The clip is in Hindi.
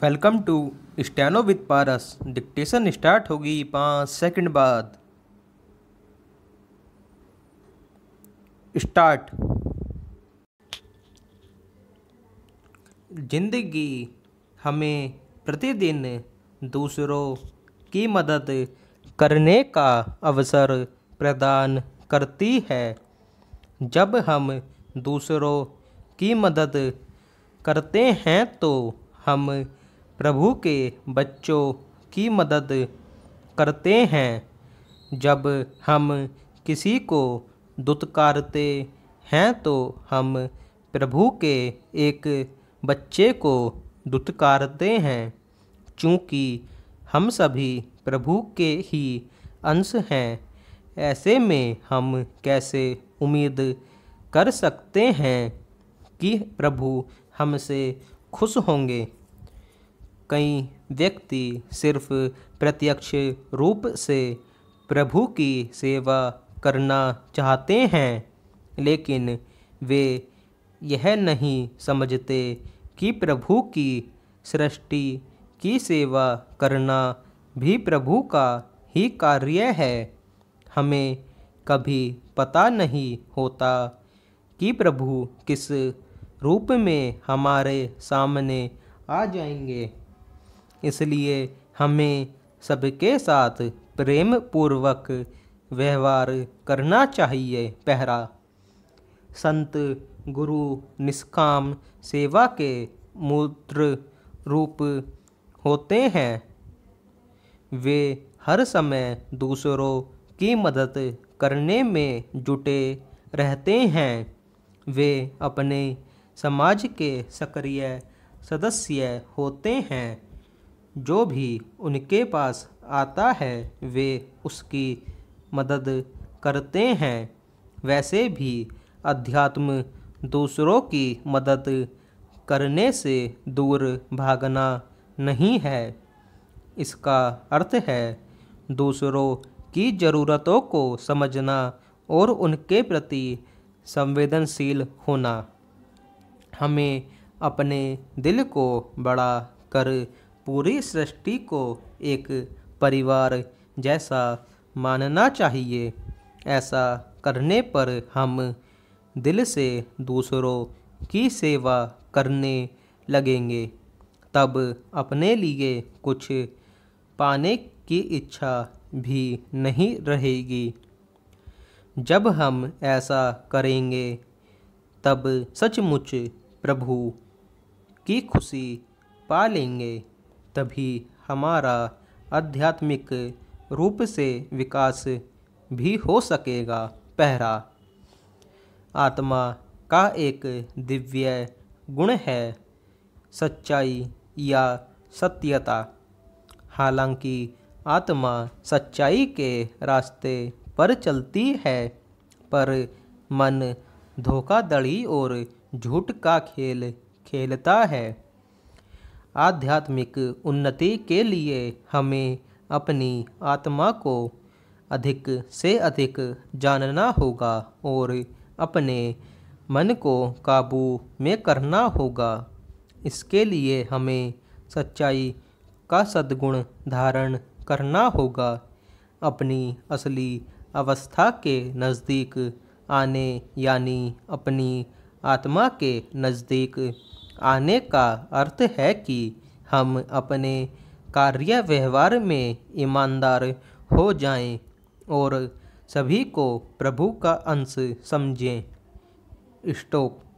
welcome to steno with Paras dictation start होगी पाँच सेकंड बाद स्टार्ट जिंदगी हमें प्रतिदिन दूसरों की मदद करने का अवसर प्रदान करती है जब हम दूसरों की मदद करते हैं तो हम प्रभु के बच्चों की मदद करते हैं जब हम किसी को दुत्कारते हैं तो हम प्रभु के एक बच्चे को दुत्कारते हैं चूँकि हम सभी प्रभु के ही अंश हैं ऐसे में हम कैसे उम्मीद कर सकते हैं कि प्रभु हमसे खुश होंगे कई व्यक्ति सिर्फ प्रत्यक्ष रूप से प्रभु की सेवा करना चाहते हैं लेकिन वे यह नहीं समझते कि प्रभु की सृष्टि की सेवा करना भी प्रभु का ही कार्य है हमें कभी पता नहीं होता कि प्रभु किस रूप में हमारे सामने आ जाएंगे इसलिए हमें सबके साथ प्रेम पूर्वक व्यवहार करना चाहिए पहरा संत गुरु निष्काम सेवा के मूत्र रूप होते हैं वे हर समय दूसरों की मदद करने में जुटे रहते हैं वे अपने समाज के सक्रिय सदस्य होते हैं जो भी उनके पास आता है वे उसकी मदद करते हैं वैसे भी अध्यात्म दूसरों की मदद करने से दूर भागना नहीं है इसका अर्थ है दूसरों की ज़रूरतों को समझना और उनके प्रति संवेदनशील होना हमें अपने दिल को बड़ा कर पूरी सृष्टि को एक परिवार जैसा मानना चाहिए ऐसा करने पर हम दिल से दूसरों की सेवा करने लगेंगे तब अपने लिए कुछ पाने की इच्छा भी नहीं रहेगी जब हम ऐसा करेंगे तब सचमुच प्रभु की खुशी पा लेंगे तभी हमारा आध्यात्मिक रूप से विकास भी हो सकेगा पहरा आत्मा का एक दिव्य गुण है सच्चाई या सत्यता हालांकि आत्मा सच्चाई के रास्ते पर चलती है पर मन धोखाधड़ी और झूठ का खेल खेलता है आध्यात्मिक उन्नति के लिए हमें अपनी आत्मा को अधिक से अधिक जानना होगा और अपने मन को काबू में करना होगा इसके लिए हमें सच्चाई का सद्गुण धारण करना होगा अपनी असली अवस्था के नज़दीक आने यानी अपनी आत्मा के नज़दीक आने का अर्थ है कि हम अपने कार्य व्यवहार में ईमानदार हो जाएं और सभी को प्रभु का अंश समझें स्टॉप